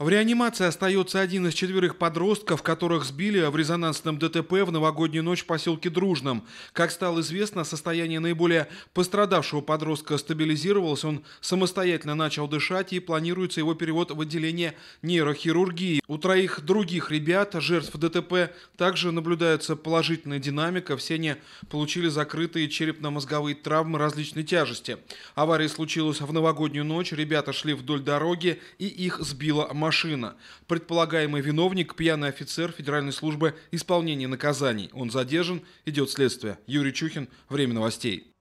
В реанимации остается один из четверых подростков, которых сбили в резонансном ДТП в новогоднюю ночь в поселке Дружном. Как стало известно, состояние наиболее пострадавшего подростка стабилизировалось, он самостоятельно начал дышать и планируется его перевод в отделение нейрохирургии. У троих других ребят, жертв ДТП, также наблюдается положительная динамика, все они получили закрытые черепно-мозговые травмы различной тяжести. Авария случилась в новогоднюю ночь, ребята шли вдоль дороги и их сбила машина машина. Предполагаемый виновник – пьяный офицер Федеральной службы исполнения наказаний. Он задержан, идет следствие. Юрий Чухин, Время новостей.